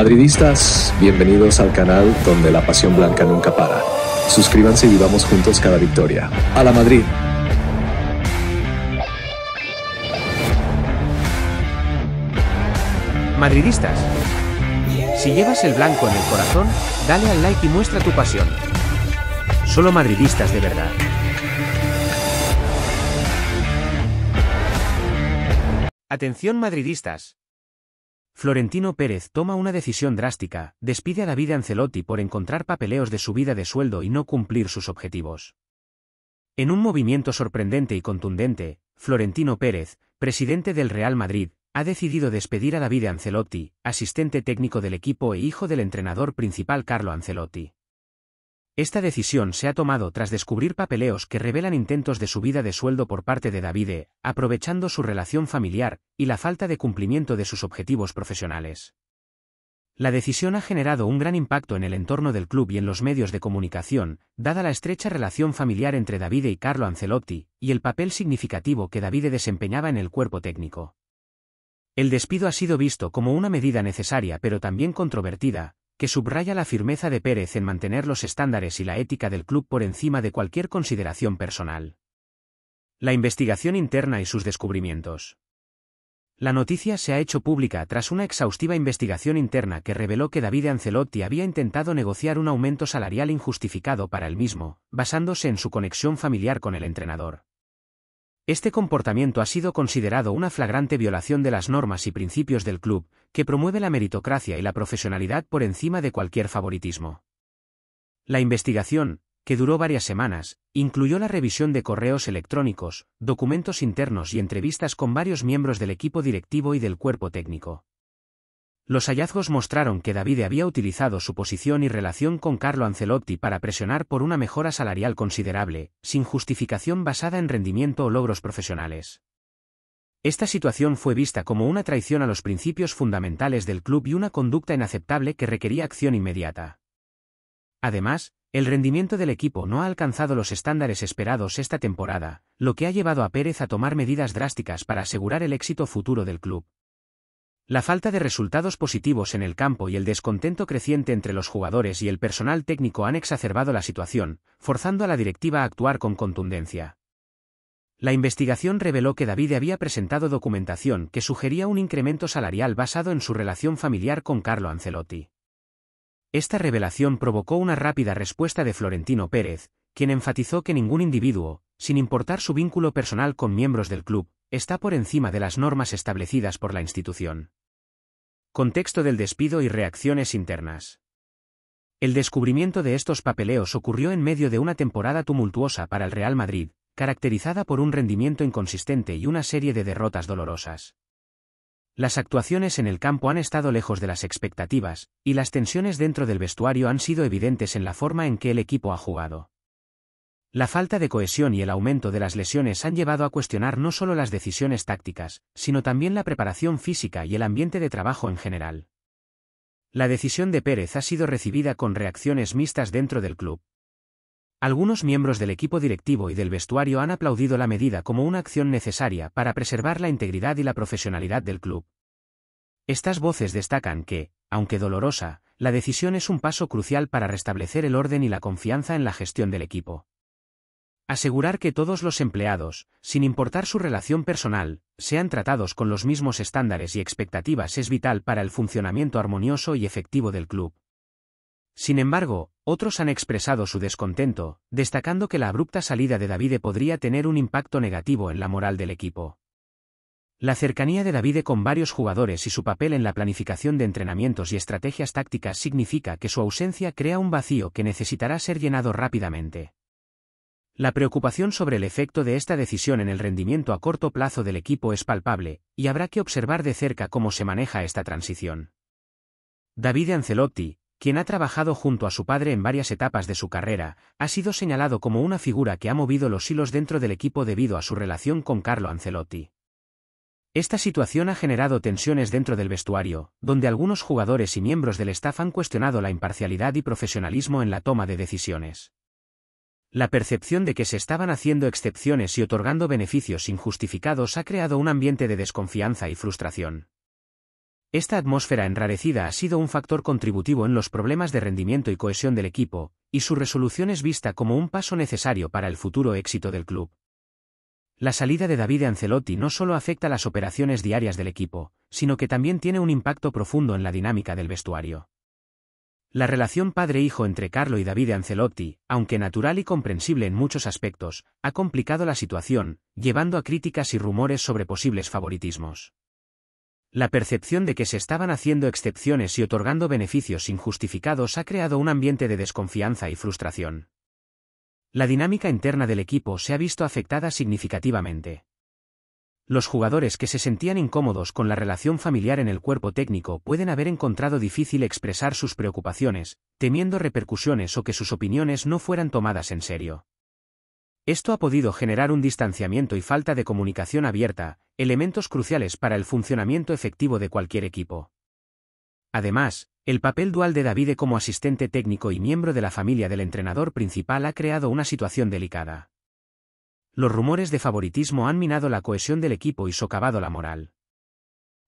Madridistas, bienvenidos al canal donde la pasión blanca nunca para. Suscríbanse y vivamos juntos cada victoria. ¡A la Madrid! Madridistas, si llevas el blanco en el corazón, dale al like y muestra tu pasión. Solo madridistas de verdad. Atención madridistas, Florentino Pérez toma una decisión drástica, despide a David Ancelotti por encontrar papeleos de su vida de sueldo y no cumplir sus objetivos. En un movimiento sorprendente y contundente, Florentino Pérez, presidente del Real Madrid, ha decidido despedir a David Ancelotti, asistente técnico del equipo e hijo del entrenador principal Carlo Ancelotti. Esta decisión se ha tomado tras descubrir papeleos que revelan intentos de subida de sueldo por parte de Davide, aprovechando su relación familiar y la falta de cumplimiento de sus objetivos profesionales. La decisión ha generado un gran impacto en el entorno del club y en los medios de comunicación, dada la estrecha relación familiar entre Davide y Carlo Ancelotti, y el papel significativo que Davide desempeñaba en el cuerpo técnico. El despido ha sido visto como una medida necesaria pero también controvertida, que subraya la firmeza de Pérez en mantener los estándares y la ética del club por encima de cualquier consideración personal. La investigación interna y sus descubrimientos. La noticia se ha hecho pública tras una exhaustiva investigación interna que reveló que David Ancelotti había intentado negociar un aumento salarial injustificado para él mismo, basándose en su conexión familiar con el entrenador. Este comportamiento ha sido considerado una flagrante violación de las normas y principios del club, que promueve la meritocracia y la profesionalidad por encima de cualquier favoritismo. La investigación, que duró varias semanas, incluyó la revisión de correos electrónicos, documentos internos y entrevistas con varios miembros del equipo directivo y del cuerpo técnico. Los hallazgos mostraron que David había utilizado su posición y relación con Carlo Ancelotti para presionar por una mejora salarial considerable, sin justificación basada en rendimiento o logros profesionales. Esta situación fue vista como una traición a los principios fundamentales del club y una conducta inaceptable que requería acción inmediata. Además, el rendimiento del equipo no ha alcanzado los estándares esperados esta temporada, lo que ha llevado a Pérez a tomar medidas drásticas para asegurar el éxito futuro del club. La falta de resultados positivos en el campo y el descontento creciente entre los jugadores y el personal técnico han exacerbado la situación, forzando a la directiva a actuar con contundencia. La investigación reveló que David había presentado documentación que sugería un incremento salarial basado en su relación familiar con Carlo Ancelotti. Esta revelación provocó una rápida respuesta de Florentino Pérez, quien enfatizó que ningún individuo, sin importar su vínculo personal con miembros del club, está por encima de las normas establecidas por la institución. Contexto del despido y reacciones internas. El descubrimiento de estos papeleos ocurrió en medio de una temporada tumultuosa para el Real Madrid, caracterizada por un rendimiento inconsistente y una serie de derrotas dolorosas. Las actuaciones en el campo han estado lejos de las expectativas, y las tensiones dentro del vestuario han sido evidentes en la forma en que el equipo ha jugado. La falta de cohesión y el aumento de las lesiones han llevado a cuestionar no solo las decisiones tácticas, sino también la preparación física y el ambiente de trabajo en general. La decisión de Pérez ha sido recibida con reacciones mixtas dentro del club. Algunos miembros del equipo directivo y del vestuario han aplaudido la medida como una acción necesaria para preservar la integridad y la profesionalidad del club. Estas voces destacan que, aunque dolorosa, la decisión es un paso crucial para restablecer el orden y la confianza en la gestión del equipo. Asegurar que todos los empleados, sin importar su relación personal, sean tratados con los mismos estándares y expectativas es vital para el funcionamiento armonioso y efectivo del club. Sin embargo, otros han expresado su descontento, destacando que la abrupta salida de Davide podría tener un impacto negativo en la moral del equipo. La cercanía de Davide con varios jugadores y su papel en la planificación de entrenamientos y estrategias tácticas significa que su ausencia crea un vacío que necesitará ser llenado rápidamente. La preocupación sobre el efecto de esta decisión en el rendimiento a corto plazo del equipo es palpable, y habrá que observar de cerca cómo se maneja esta transición. David Ancelotti, quien ha trabajado junto a su padre en varias etapas de su carrera, ha sido señalado como una figura que ha movido los hilos dentro del equipo debido a su relación con Carlo Ancelotti. Esta situación ha generado tensiones dentro del vestuario, donde algunos jugadores y miembros del staff han cuestionado la imparcialidad y profesionalismo en la toma de decisiones. La percepción de que se estaban haciendo excepciones y otorgando beneficios injustificados ha creado un ambiente de desconfianza y frustración. Esta atmósfera enrarecida ha sido un factor contributivo en los problemas de rendimiento y cohesión del equipo, y su resolución es vista como un paso necesario para el futuro éxito del club. La salida de David Ancelotti no solo afecta las operaciones diarias del equipo, sino que también tiene un impacto profundo en la dinámica del vestuario. La relación padre-hijo entre Carlo y David Ancelotti, aunque natural y comprensible en muchos aspectos, ha complicado la situación, llevando a críticas y rumores sobre posibles favoritismos. La percepción de que se estaban haciendo excepciones y otorgando beneficios injustificados ha creado un ambiente de desconfianza y frustración. La dinámica interna del equipo se ha visto afectada significativamente. Los jugadores que se sentían incómodos con la relación familiar en el cuerpo técnico pueden haber encontrado difícil expresar sus preocupaciones, temiendo repercusiones o que sus opiniones no fueran tomadas en serio. Esto ha podido generar un distanciamiento y falta de comunicación abierta, elementos cruciales para el funcionamiento efectivo de cualquier equipo. Además, el papel dual de Davide como asistente técnico y miembro de la familia del entrenador principal ha creado una situación delicada. Los rumores de favoritismo han minado la cohesión del equipo y socavado la moral.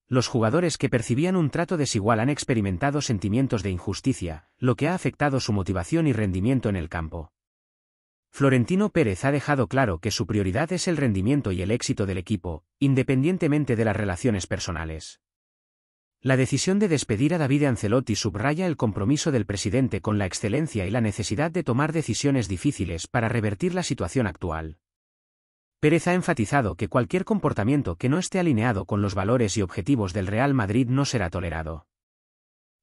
Los jugadores que percibían un trato desigual han experimentado sentimientos de injusticia, lo que ha afectado su motivación y rendimiento en el campo. Florentino Pérez ha dejado claro que su prioridad es el rendimiento y el éxito del equipo, independientemente de las relaciones personales. La decisión de despedir a David Ancelotti subraya el compromiso del presidente con la excelencia y la necesidad de tomar decisiones difíciles para revertir la situación actual. Pérez ha enfatizado que cualquier comportamiento que no esté alineado con los valores y objetivos del Real Madrid no será tolerado.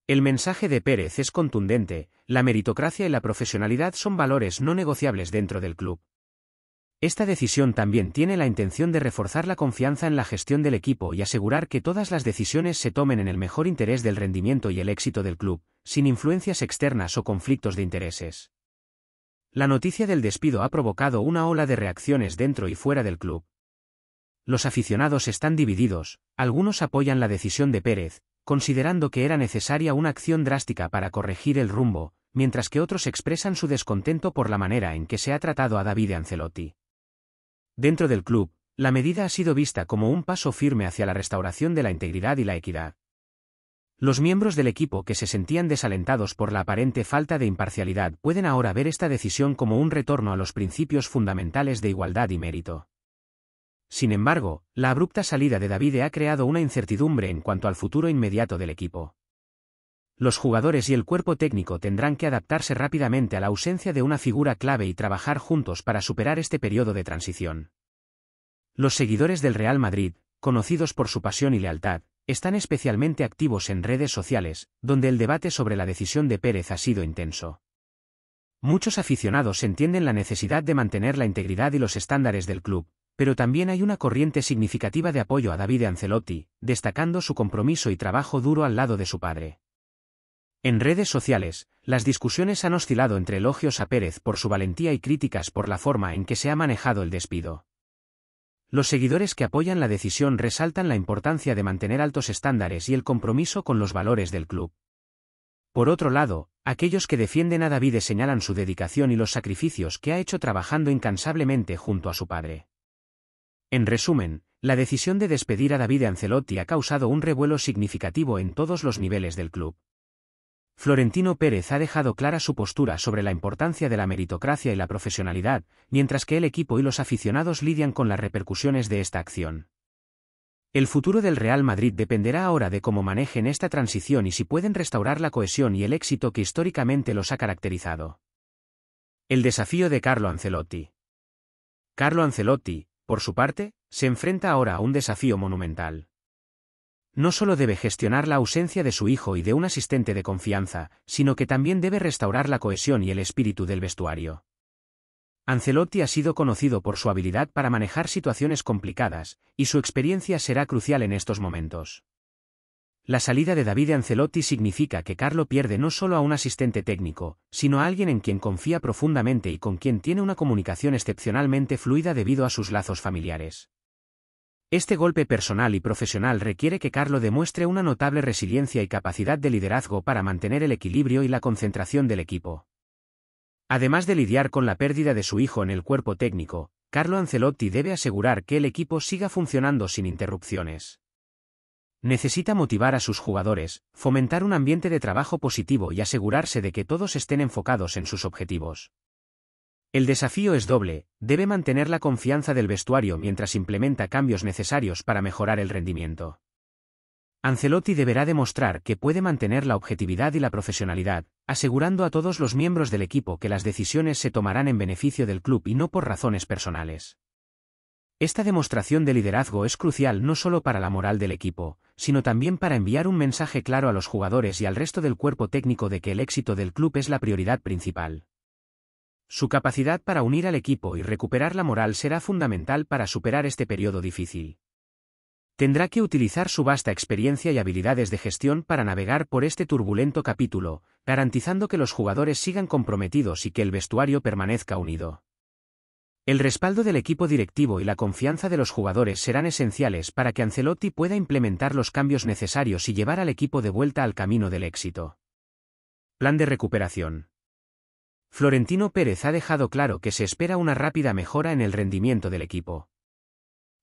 El mensaje de Pérez es contundente, la meritocracia y la profesionalidad son valores no negociables dentro del club. Esta decisión también tiene la intención de reforzar la confianza en la gestión del equipo y asegurar que todas las decisiones se tomen en el mejor interés del rendimiento y el éxito del club, sin influencias externas o conflictos de intereses. La noticia del despido ha provocado una ola de reacciones dentro y fuera del club. Los aficionados están divididos, algunos apoyan la decisión de Pérez, considerando que era necesaria una acción drástica para corregir el rumbo, mientras que otros expresan su descontento por la manera en que se ha tratado a David Ancelotti. Dentro del club, la medida ha sido vista como un paso firme hacia la restauración de la integridad y la equidad, los miembros del equipo que se sentían desalentados por la aparente falta de imparcialidad pueden ahora ver esta decisión como un retorno a los principios fundamentales de igualdad y mérito. Sin embargo, la abrupta salida de David ha creado una incertidumbre en cuanto al futuro inmediato del equipo. Los jugadores y el cuerpo técnico tendrán que adaptarse rápidamente a la ausencia de una figura clave y trabajar juntos para superar este periodo de transición. Los seguidores del Real Madrid, conocidos por su pasión y lealtad, están especialmente activos en redes sociales, donde el debate sobre la decisión de Pérez ha sido intenso. Muchos aficionados entienden la necesidad de mantener la integridad y los estándares del club, pero también hay una corriente significativa de apoyo a David Ancelotti, destacando su compromiso y trabajo duro al lado de su padre. En redes sociales, las discusiones han oscilado entre elogios a Pérez por su valentía y críticas por la forma en que se ha manejado el despido. Los seguidores que apoyan la decisión resaltan la importancia de mantener altos estándares y el compromiso con los valores del club. Por otro lado, aquellos que defienden a David señalan su dedicación y los sacrificios que ha hecho trabajando incansablemente junto a su padre. En resumen, la decisión de despedir a David Ancelotti ha causado un revuelo significativo en todos los niveles del club. Florentino Pérez ha dejado clara su postura sobre la importancia de la meritocracia y la profesionalidad, mientras que el equipo y los aficionados lidian con las repercusiones de esta acción. El futuro del Real Madrid dependerá ahora de cómo manejen esta transición y si pueden restaurar la cohesión y el éxito que históricamente los ha caracterizado. El desafío de Carlo Ancelotti. Carlo Ancelotti, por su parte, se enfrenta ahora a un desafío monumental no solo debe gestionar la ausencia de su hijo y de un asistente de confianza, sino que también debe restaurar la cohesión y el espíritu del vestuario. Ancelotti ha sido conocido por su habilidad para manejar situaciones complicadas, y su experiencia será crucial en estos momentos. La salida de David Ancelotti significa que Carlo pierde no solo a un asistente técnico, sino a alguien en quien confía profundamente y con quien tiene una comunicación excepcionalmente fluida debido a sus lazos familiares. Este golpe personal y profesional requiere que Carlo demuestre una notable resiliencia y capacidad de liderazgo para mantener el equilibrio y la concentración del equipo. Además de lidiar con la pérdida de su hijo en el cuerpo técnico, Carlo Ancelotti debe asegurar que el equipo siga funcionando sin interrupciones. Necesita motivar a sus jugadores, fomentar un ambiente de trabajo positivo y asegurarse de que todos estén enfocados en sus objetivos. El desafío es doble, debe mantener la confianza del vestuario mientras implementa cambios necesarios para mejorar el rendimiento. Ancelotti deberá demostrar que puede mantener la objetividad y la profesionalidad, asegurando a todos los miembros del equipo que las decisiones se tomarán en beneficio del club y no por razones personales. Esta demostración de liderazgo es crucial no solo para la moral del equipo, sino también para enviar un mensaje claro a los jugadores y al resto del cuerpo técnico de que el éxito del club es la prioridad principal. Su capacidad para unir al equipo y recuperar la moral será fundamental para superar este periodo difícil. Tendrá que utilizar su vasta experiencia y habilidades de gestión para navegar por este turbulento capítulo, garantizando que los jugadores sigan comprometidos y que el vestuario permanezca unido. El respaldo del equipo directivo y la confianza de los jugadores serán esenciales para que Ancelotti pueda implementar los cambios necesarios y llevar al equipo de vuelta al camino del éxito. Plan de recuperación. Florentino Pérez ha dejado claro que se espera una rápida mejora en el rendimiento del equipo.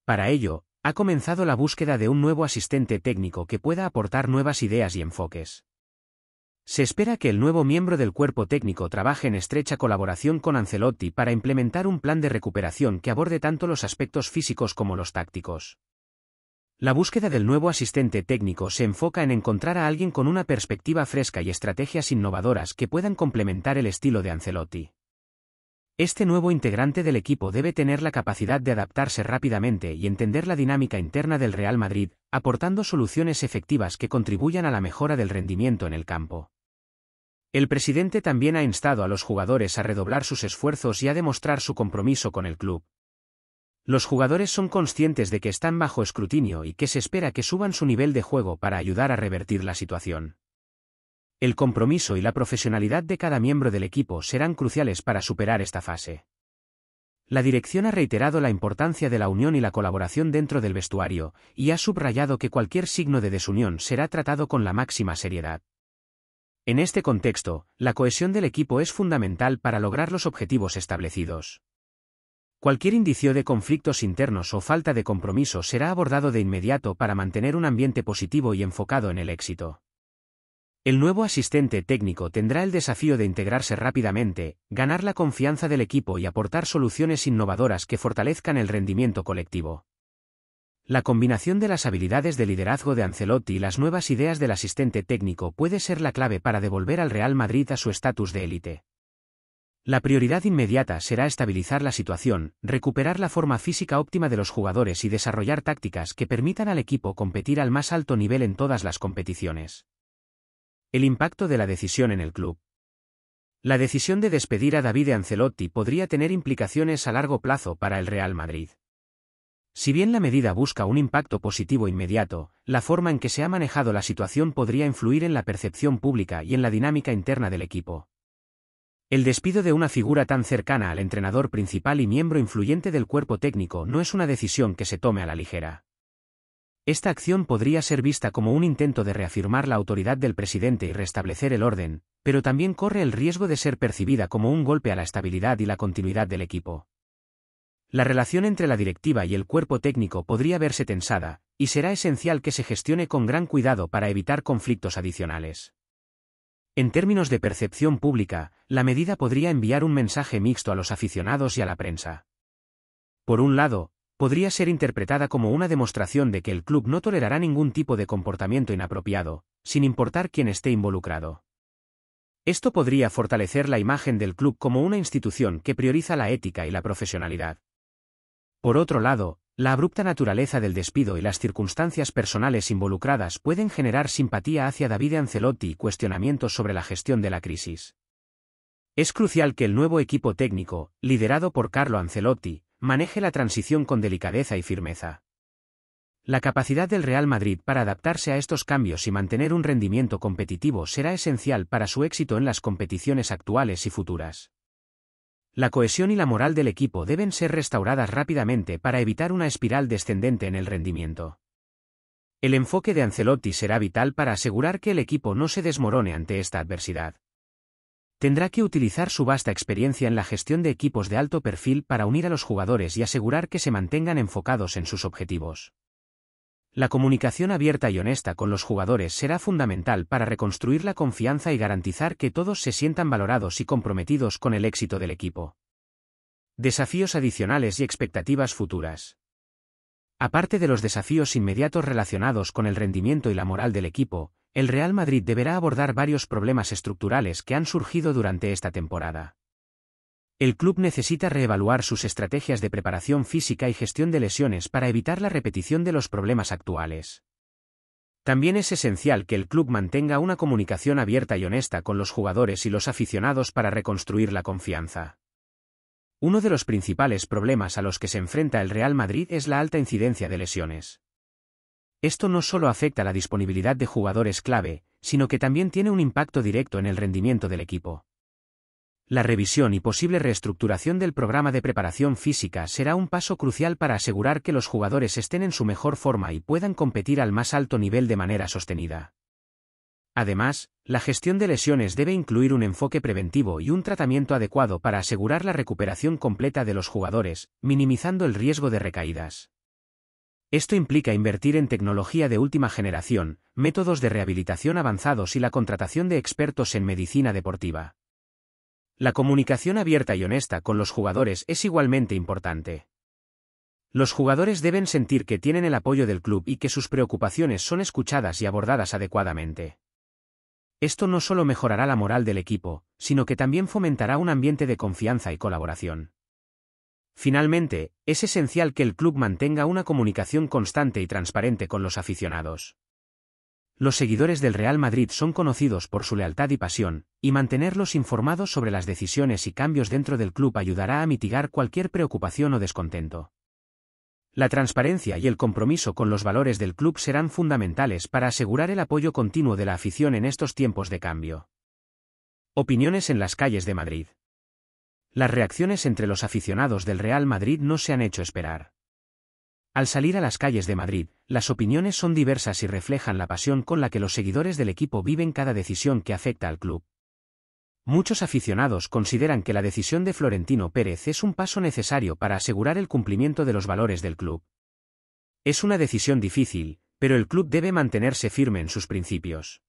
Para ello, ha comenzado la búsqueda de un nuevo asistente técnico que pueda aportar nuevas ideas y enfoques. Se espera que el nuevo miembro del cuerpo técnico trabaje en estrecha colaboración con Ancelotti para implementar un plan de recuperación que aborde tanto los aspectos físicos como los tácticos. La búsqueda del nuevo asistente técnico se enfoca en encontrar a alguien con una perspectiva fresca y estrategias innovadoras que puedan complementar el estilo de Ancelotti. Este nuevo integrante del equipo debe tener la capacidad de adaptarse rápidamente y entender la dinámica interna del Real Madrid, aportando soluciones efectivas que contribuyan a la mejora del rendimiento en el campo. El presidente también ha instado a los jugadores a redoblar sus esfuerzos y a demostrar su compromiso con el club, los jugadores son conscientes de que están bajo escrutinio y que se espera que suban su nivel de juego para ayudar a revertir la situación. El compromiso y la profesionalidad de cada miembro del equipo serán cruciales para superar esta fase. La dirección ha reiterado la importancia de la unión y la colaboración dentro del vestuario, y ha subrayado que cualquier signo de desunión será tratado con la máxima seriedad. En este contexto, la cohesión del equipo es fundamental para lograr los objetivos establecidos. Cualquier indicio de conflictos internos o falta de compromiso será abordado de inmediato para mantener un ambiente positivo y enfocado en el éxito. El nuevo asistente técnico tendrá el desafío de integrarse rápidamente, ganar la confianza del equipo y aportar soluciones innovadoras que fortalezcan el rendimiento colectivo. La combinación de las habilidades de liderazgo de Ancelotti y las nuevas ideas del asistente técnico puede ser la clave para devolver al Real Madrid a su estatus de élite. La prioridad inmediata será estabilizar la situación, recuperar la forma física óptima de los jugadores y desarrollar tácticas que permitan al equipo competir al más alto nivel en todas las competiciones. El impacto de la decisión en el club. La decisión de despedir a David Ancelotti podría tener implicaciones a largo plazo para el Real Madrid. Si bien la medida busca un impacto positivo inmediato, la forma en que se ha manejado la situación podría influir en la percepción pública y en la dinámica interna del equipo. El despido de una figura tan cercana al entrenador principal y miembro influyente del cuerpo técnico no es una decisión que se tome a la ligera. Esta acción podría ser vista como un intento de reafirmar la autoridad del presidente y restablecer el orden, pero también corre el riesgo de ser percibida como un golpe a la estabilidad y la continuidad del equipo. La relación entre la directiva y el cuerpo técnico podría verse tensada, y será esencial que se gestione con gran cuidado para evitar conflictos adicionales. En términos de percepción pública, la medida podría enviar un mensaje mixto a los aficionados y a la prensa. Por un lado, podría ser interpretada como una demostración de que el club no tolerará ningún tipo de comportamiento inapropiado, sin importar quién esté involucrado. Esto podría fortalecer la imagen del club como una institución que prioriza la ética y la profesionalidad. Por otro lado, la abrupta naturaleza del despido y las circunstancias personales involucradas pueden generar simpatía hacia David Ancelotti y cuestionamientos sobre la gestión de la crisis. Es crucial que el nuevo equipo técnico, liderado por Carlo Ancelotti, maneje la transición con delicadeza y firmeza. La capacidad del Real Madrid para adaptarse a estos cambios y mantener un rendimiento competitivo será esencial para su éxito en las competiciones actuales y futuras. La cohesión y la moral del equipo deben ser restauradas rápidamente para evitar una espiral descendente en el rendimiento. El enfoque de Ancelotti será vital para asegurar que el equipo no se desmorone ante esta adversidad. Tendrá que utilizar su vasta experiencia en la gestión de equipos de alto perfil para unir a los jugadores y asegurar que se mantengan enfocados en sus objetivos. La comunicación abierta y honesta con los jugadores será fundamental para reconstruir la confianza y garantizar que todos se sientan valorados y comprometidos con el éxito del equipo. Desafíos adicionales y expectativas futuras. Aparte de los desafíos inmediatos relacionados con el rendimiento y la moral del equipo, el Real Madrid deberá abordar varios problemas estructurales que han surgido durante esta temporada. El club necesita reevaluar sus estrategias de preparación física y gestión de lesiones para evitar la repetición de los problemas actuales. También es esencial que el club mantenga una comunicación abierta y honesta con los jugadores y los aficionados para reconstruir la confianza. Uno de los principales problemas a los que se enfrenta el Real Madrid es la alta incidencia de lesiones. Esto no solo afecta la disponibilidad de jugadores clave, sino que también tiene un impacto directo en el rendimiento del equipo. La revisión y posible reestructuración del programa de preparación física será un paso crucial para asegurar que los jugadores estén en su mejor forma y puedan competir al más alto nivel de manera sostenida. Además, la gestión de lesiones debe incluir un enfoque preventivo y un tratamiento adecuado para asegurar la recuperación completa de los jugadores, minimizando el riesgo de recaídas. Esto implica invertir en tecnología de última generación, métodos de rehabilitación avanzados y la contratación de expertos en medicina deportiva. La comunicación abierta y honesta con los jugadores es igualmente importante. Los jugadores deben sentir que tienen el apoyo del club y que sus preocupaciones son escuchadas y abordadas adecuadamente. Esto no solo mejorará la moral del equipo, sino que también fomentará un ambiente de confianza y colaboración. Finalmente, es esencial que el club mantenga una comunicación constante y transparente con los aficionados. Los seguidores del Real Madrid son conocidos por su lealtad y pasión, y mantenerlos informados sobre las decisiones y cambios dentro del club ayudará a mitigar cualquier preocupación o descontento. La transparencia y el compromiso con los valores del club serán fundamentales para asegurar el apoyo continuo de la afición en estos tiempos de cambio. Opiniones en las calles de Madrid. Las reacciones entre los aficionados del Real Madrid no se han hecho esperar. Al salir a las calles de Madrid, las opiniones son diversas y reflejan la pasión con la que los seguidores del equipo viven cada decisión que afecta al club. Muchos aficionados consideran que la decisión de Florentino Pérez es un paso necesario para asegurar el cumplimiento de los valores del club. Es una decisión difícil, pero el club debe mantenerse firme en sus principios.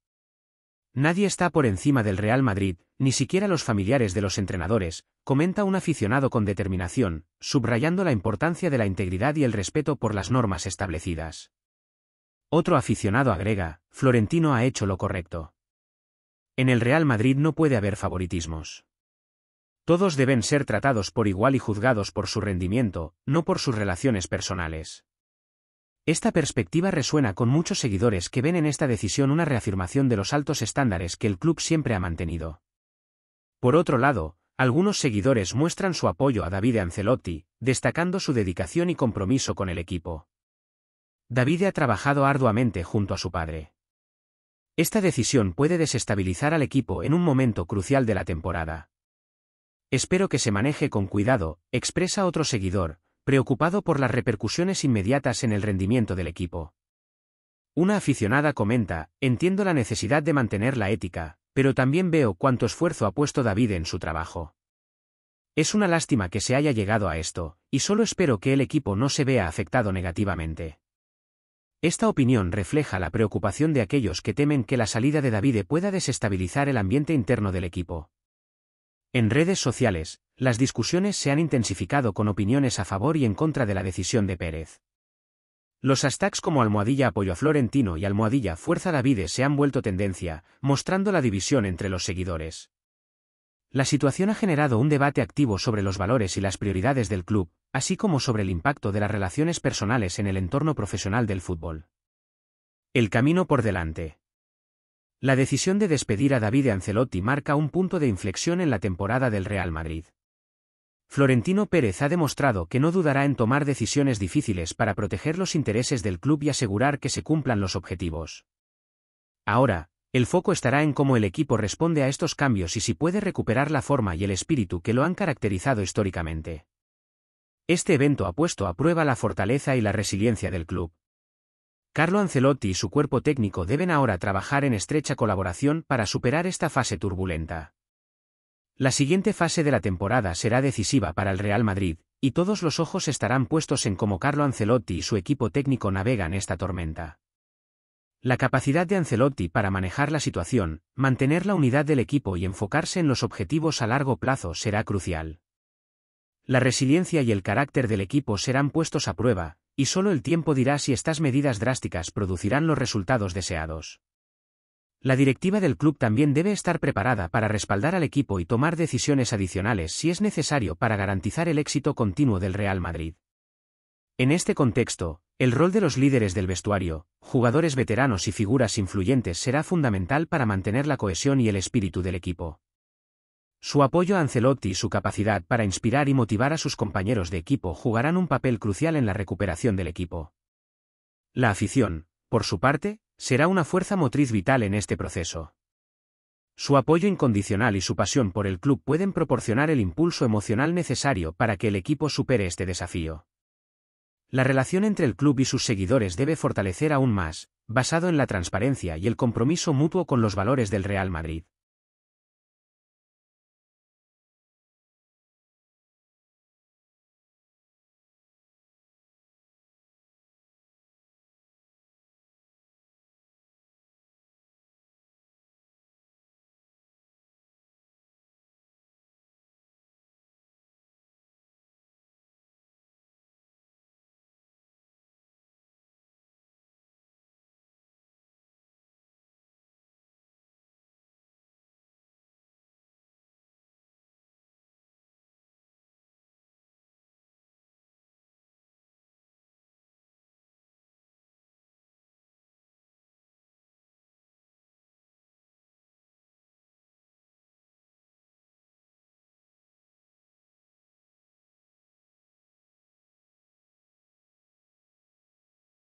Nadie está por encima del Real Madrid, ni siquiera los familiares de los entrenadores, comenta un aficionado con determinación, subrayando la importancia de la integridad y el respeto por las normas establecidas. Otro aficionado agrega, Florentino ha hecho lo correcto. En el Real Madrid no puede haber favoritismos. Todos deben ser tratados por igual y juzgados por su rendimiento, no por sus relaciones personales. Esta perspectiva resuena con muchos seguidores que ven en esta decisión una reafirmación de los altos estándares que el club siempre ha mantenido. Por otro lado, algunos seguidores muestran su apoyo a David Ancelotti, destacando su dedicación y compromiso con el equipo. Davide ha trabajado arduamente junto a su padre. Esta decisión puede desestabilizar al equipo en un momento crucial de la temporada. Espero que se maneje con cuidado, expresa otro seguidor, preocupado por las repercusiones inmediatas en el rendimiento del equipo. Una aficionada comenta, entiendo la necesidad de mantener la ética, pero también veo cuánto esfuerzo ha puesto David en su trabajo. Es una lástima que se haya llegado a esto, y solo espero que el equipo no se vea afectado negativamente. Esta opinión refleja la preocupación de aquellos que temen que la salida de David pueda desestabilizar el ambiente interno del equipo. En redes sociales, las discusiones se han intensificado con opiniones a favor y en contra de la decisión de Pérez. Los hashtags como almohadilla apoyo a Florentino y almohadilla fuerza Davide se han vuelto tendencia, mostrando la división entre los seguidores. La situación ha generado un debate activo sobre los valores y las prioridades del club, así como sobre el impacto de las relaciones personales en el entorno profesional del fútbol. El camino por delante. La decisión de despedir a David Ancelotti marca un punto de inflexión en la temporada del Real Madrid. Florentino Pérez ha demostrado que no dudará en tomar decisiones difíciles para proteger los intereses del club y asegurar que se cumplan los objetivos. Ahora, el foco estará en cómo el equipo responde a estos cambios y si puede recuperar la forma y el espíritu que lo han caracterizado históricamente. Este evento ha puesto a prueba la fortaleza y la resiliencia del club. Carlo Ancelotti y su cuerpo técnico deben ahora trabajar en estrecha colaboración para superar esta fase turbulenta. La siguiente fase de la temporada será decisiva para el Real Madrid, y todos los ojos estarán puestos en cómo Carlo Ancelotti y su equipo técnico navegan esta tormenta. La capacidad de Ancelotti para manejar la situación, mantener la unidad del equipo y enfocarse en los objetivos a largo plazo será crucial. La resiliencia y el carácter del equipo serán puestos a prueba, y solo el tiempo dirá si estas medidas drásticas producirán los resultados deseados. La directiva del club también debe estar preparada para respaldar al equipo y tomar decisiones adicionales si es necesario para garantizar el éxito continuo del Real Madrid. En este contexto, el rol de los líderes del vestuario, jugadores veteranos y figuras influyentes será fundamental para mantener la cohesión y el espíritu del equipo. Su apoyo a Ancelotti y su capacidad para inspirar y motivar a sus compañeros de equipo jugarán un papel crucial en la recuperación del equipo. La afición, por su parte, será una fuerza motriz vital en este proceso. Su apoyo incondicional y su pasión por el club pueden proporcionar el impulso emocional necesario para que el equipo supere este desafío. La relación entre el club y sus seguidores debe fortalecer aún más, basado en la transparencia y el compromiso mutuo con los valores del Real Madrid.